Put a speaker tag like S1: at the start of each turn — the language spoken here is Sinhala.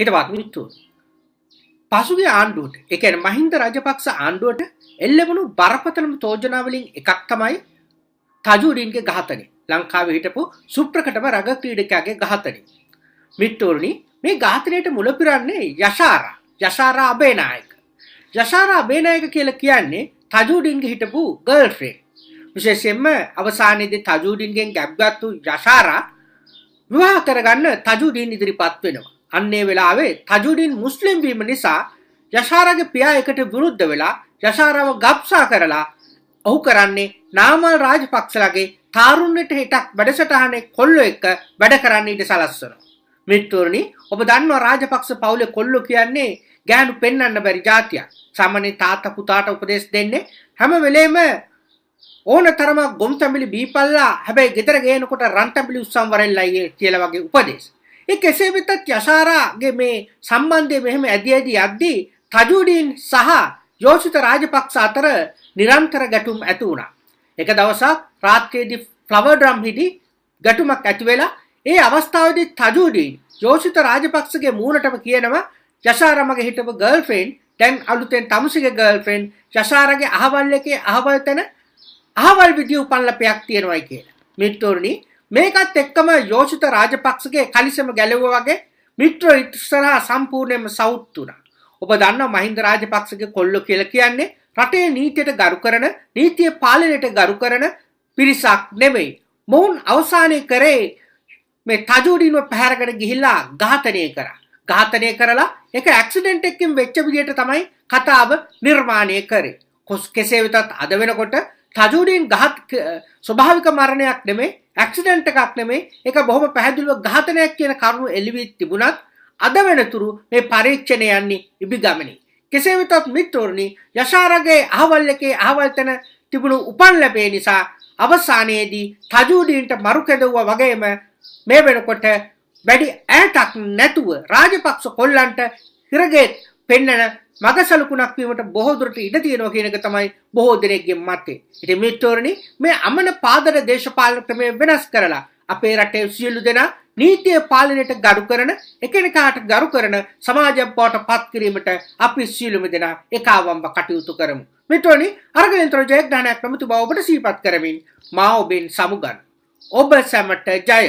S1: හිටවත් මිත්තුව. පසුගේ ආණ්ඩුවට එකන මහින්ද රජපක්ෂ ආණ්ඩුවට එල්ලබුණු බරපතලම තෝජනාවලින් එකක් තමයි තජුරීන්ගේ ගහතනි ලංකාව හිටපු සුප්‍රකටම රග ක්‍රීඩකයාගේ ගහතනි. මිට්ටෝරණි මේ ගාතනයට මුලපිරන්නේ යශාර යශාරා අබේනායක. යශාරා අබේනායක කියල කියන්නේ තජුඩින්ගේ හිටපු ගල්ෆ්‍රේ. විශේෂෙන්ම අවසානයේද තජුඩින්ගෙන් ගැබ්ගත්තු යශාරා විවාහ කරගන්න තජුඩීන් ඉදිරිපත් වෙනවා. අන්නේ වෙලාවේ තජුඩින් මුස්ලිම් වීම නිසා යශාරාගේ පියා එකට විරුද්ධ වෙලා යශාරාව ගබ්සා කරලා ඔහු කරන්නේ නාමල් රාජපක්ෂලගේ තාරුණ්‍යයට හිටක් වැඩසටහනේ කොල්ලෝ එක්ක වැඩ කරන්න ඊට සලස්වනවා. මිත්‍රෝනි ඔබ දන්නවා රාජපක්ෂ පවුලේ කොල්ලෝ කියන්නේ ගෑනු පෙන්වන්න බැරි જાතියක්. සාමාන්‍ය තාත්තා පුතාට උපදෙස් දෙන්නේ හැම වෙලේම ඕන තරමක් ගොම්තැඹිලි බීපල්ලා හැබැයි ගෙදර ගේනකොට රන්තැඹිලි උස්සම් වරෙල්ලයි කියලා වගේ උපදේශ. ඒ කෙසේ වෙතත් යසාරාගේ මේ සම්බන්ධය මෙහෙම ඇදී ඇදී යද්දී තජුඩීන් සහ යෝෂිත රාජපක්ෂ අතර නිරන්තර ගැටුම් ඇති වුණා. එක දවසක් රාත්‍රියේදී ෆ්ලවර් ඩ්‍රම් හිටි ගැටුමක් ඇති වෙලා ඒ අවස්ථාවේදී තජුඩීන් යෝෂිත රාජපක්ෂගේ මූණටම කියනවා යසාරාමගේ හිටපු ගර්ල්ෆ්‍රෙන්ඩ් දැන් අලුතෙන් තමුසිගේ ගර්ල්ෆ්‍රෙන්ඩ් යසාරාගේ අහවල් එකේ අහවල් තැන අහවල් විදිය උපන්ලපයක් තියෙනවායි කියලා. මිත්‍රෝනි මේකත් එක්කම යෝෂිත රාජපක්ෂගේ කලිසම ගැලවුවා වගේ මිත්‍ර ඉස්සරහා සම්පූර්ණයෙන්ම සවුත් වුණා. ඔබ දන්නවා මහින්ද රාජපක්ෂගේ කොල්ලෝ කියලා කියන්නේ රටේ නීතියට ගරු කරන නීතිය පාලනයට ගරු කරන පිරිසක් නෙවෙයි. මොවුන් අවසානයේ කරේ මේ තජෝඩිනුව පැහැරකට ගිහිල්ලා ඝාතනය කරා. ඝාතනය කරලා ඒක ඇක්සිඩන්ට් එකකින් වෙච්ච විදියට තමයි කතාව නිර්මාණය කරේ. කොස් කෙසේ වෙතත් අද වෙනකොට රජුඩින් ගහත් ස්වභාවික මරණයක් නෙමේ ඇක්සිඩන්ට් එකක් නෙමේ ඒක බොහොම පැහැදිලිව ඝාතනයක් කියන කරුණු එළිවී තිබුණත් අද වෙනතුරු මේ පරීක්ෂණය යන්නේ ඉබිගමනි. කෙසේ වෙතත් මිත්‍රෝනි යශාරගේ අහවල් එකේ අහවල් තැන තිබුණු උපන් ලැබේ නිසා අවසානයේදී තජූඩීන්ට මරු කෙදුවා වගේම මේ වෙනකොට වැඩි ඈතක් නැතුව රාජපක්ෂ කොල්ලන්ට හිරගේ පෙන්නන මග සලකුණක් වීමට බොහෝ දුරට ඉඩ තියෙනවා කියන එක තමයි බොහෝ දෙනෙක්ගේ මතය. ඉතින් මිත්‍රෝනි මේ අමන පාදර දේශපාලන ක්‍රමය වෙනස් කරලා අපේ රටේ සියලු දෙනා නීතිය පාලනයට ගරු කරන එකිනෙකාට ගරු කරන සමාජයක් බවට පත් කිරීමට අපි සියලුම දෙනා එකවම්ව කටයුතු කරමු. මිත්‍රෝනි අරගයන්ත්‍ර ජයග්‍රහණයක් ප්‍රමුතු බව ඔබට සිහිපත් කරමින් මා ඔබෙන් සමුගන්න. ඔබ සැමට ජය!